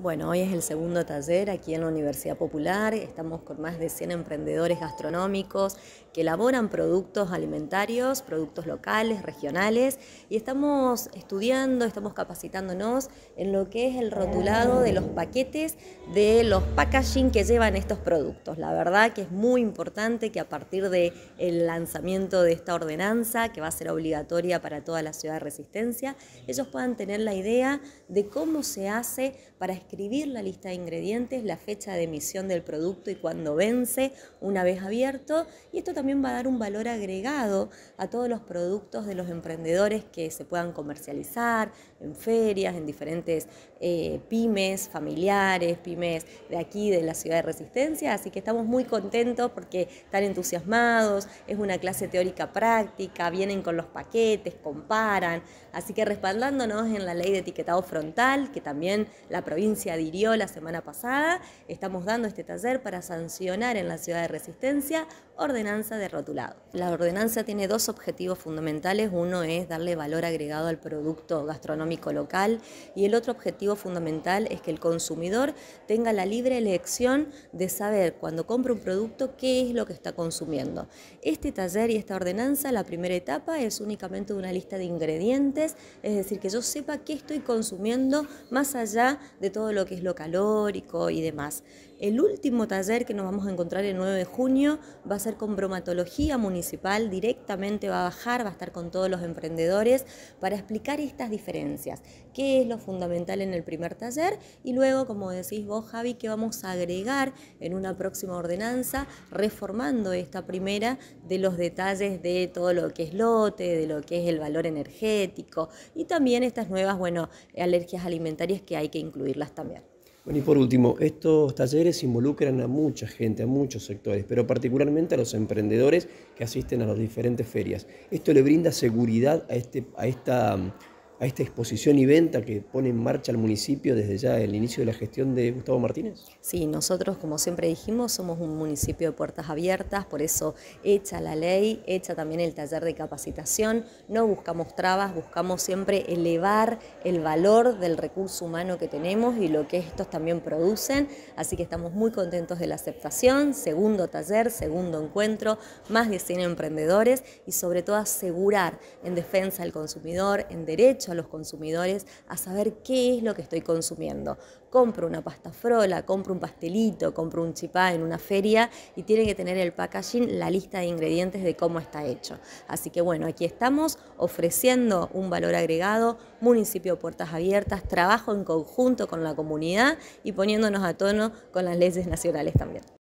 Bueno, hoy es el segundo taller aquí en la Universidad Popular. Estamos con más de 100 emprendedores gastronómicos que elaboran productos alimentarios, productos locales, regionales, y estamos estudiando, estamos capacitándonos en lo que es el rotulado de los paquetes, de los packaging que llevan estos productos. La verdad que es muy importante que a partir del el lanzamiento de esta ordenanza, que va a ser obligatoria para toda la ciudad de Resistencia, ellos puedan tener la idea de cómo se hace para escribir la lista de ingredientes, la fecha de emisión del producto y cuándo vence una vez abierto. Y esto también va a dar un valor agregado a todos los productos de los emprendedores que se puedan comercializar en ferias, en diferentes eh, pymes familiares, pymes de aquí, de la ciudad de Resistencia. Así que estamos muy contentos porque están entusiasmados, es una clase teórica práctica, vienen con los paquetes, comparan. Así que respaldándonos en la ley de etiquetado frontal, que también la provincia Resistencia adhirió la semana pasada. Estamos dando este taller para sancionar en la ciudad de Resistencia ordenanza de rotulado. La ordenanza tiene dos objetivos fundamentales. Uno es darle valor agregado al producto gastronómico local y el otro objetivo fundamental es que el consumidor tenga la libre elección de saber cuando compra un producto qué es lo que está consumiendo. Este taller y esta ordenanza, la primera etapa es únicamente una lista de ingredientes, es decir, que yo sepa qué estoy consumiendo más allá de todo lo que es lo calórico y demás. El último taller que nos vamos a encontrar el 9 de junio va a ser con bromatología municipal, directamente va a bajar, va a estar con todos los emprendedores para explicar estas diferencias, qué es lo fundamental en el primer taller y luego, como decís vos Javi, que vamos a agregar en una próxima ordenanza, reformando esta primera de los detalles de todo lo que es lote, de lo que es el valor energético y también estas nuevas, bueno, alergias alimentarias que hay que incluirlas bueno, y por último, estos talleres involucran a mucha gente, a muchos sectores, pero particularmente a los emprendedores que asisten a las diferentes ferias. Esto le brinda seguridad a, este, a esta a esta exposición y venta que pone en marcha el municipio desde ya el inicio de la gestión de Gustavo Martínez? Sí, nosotros, como siempre dijimos, somos un municipio de puertas abiertas, por eso hecha la ley, hecha también el taller de capacitación, no buscamos trabas, buscamos siempre elevar el valor del recurso humano que tenemos y lo que estos también producen, así que estamos muy contentos de la aceptación, segundo taller, segundo encuentro, más de 100 emprendedores y sobre todo asegurar en defensa del consumidor, en derecho, a los consumidores a saber qué es lo que estoy consumiendo. Compro una pasta frola, compro un pastelito, compro un chipá en una feria y tiene que tener el packaging, la lista de ingredientes de cómo está hecho. Así que bueno, aquí estamos ofreciendo un valor agregado, municipio puertas abiertas, trabajo en conjunto con la comunidad y poniéndonos a tono con las leyes nacionales también.